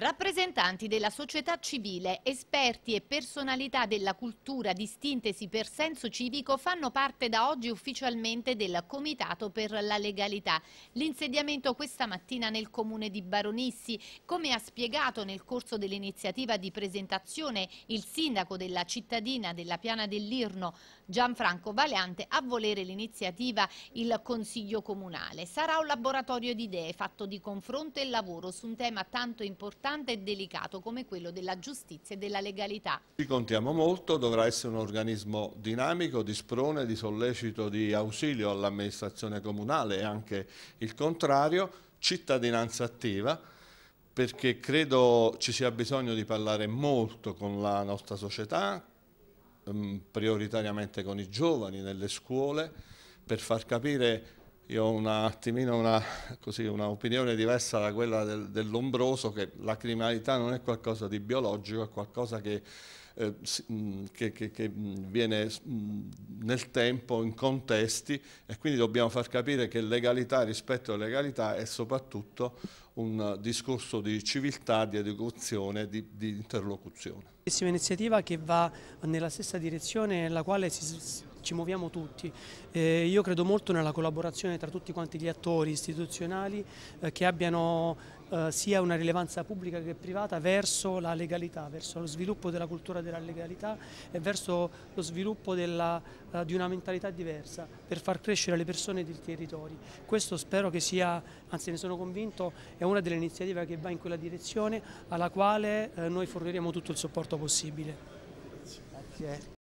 Rappresentanti della società civile, esperti e personalità della cultura distintesi per senso civico fanno parte da oggi ufficialmente del Comitato per la Legalità. L'insediamento questa mattina nel comune di Baronissi, come ha spiegato nel corso dell'iniziativa di presentazione il sindaco della cittadina della Piana dell'Irno Gianfranco Valeante, a volere l'iniziativa il Consiglio Comunale. Sarà un laboratorio di idee fatto di confronto e lavoro su un tema tanto importante importante e delicato come quello della giustizia e della legalità. Ci contiamo molto, dovrà essere un organismo dinamico, di sprone, di sollecito, di ausilio all'amministrazione comunale e anche il contrario, cittadinanza attiva perché credo ci sia bisogno di parlare molto con la nostra società, ehm, prioritariamente con i giovani nelle scuole, per far capire io ho un attimino una, così, una opinione diversa da quella del, dell'ombroso, che la criminalità non è qualcosa di biologico, è qualcosa che, eh, mm, che, che, che, mm, viene mm, nel tempo, in contesti, e quindi dobbiamo far capire che legalità rispetto alla legalità è soprattutto un discorso di civiltà, di educazione, di, di interlocuzione. È iniziativa che va nella stessa direzione nella quale si ci muoviamo tutti. Eh, io credo molto nella collaborazione tra tutti quanti gli attori istituzionali eh, che abbiano eh, sia una rilevanza pubblica che privata verso la legalità, verso lo sviluppo della cultura della legalità e verso lo sviluppo della, eh, di una mentalità diversa per far crescere le persone dei territori. Questo spero che sia, anzi ne sono convinto, è una delle iniziative che va in quella direzione alla quale eh, noi forniremo tutto il supporto possibile. Grazie.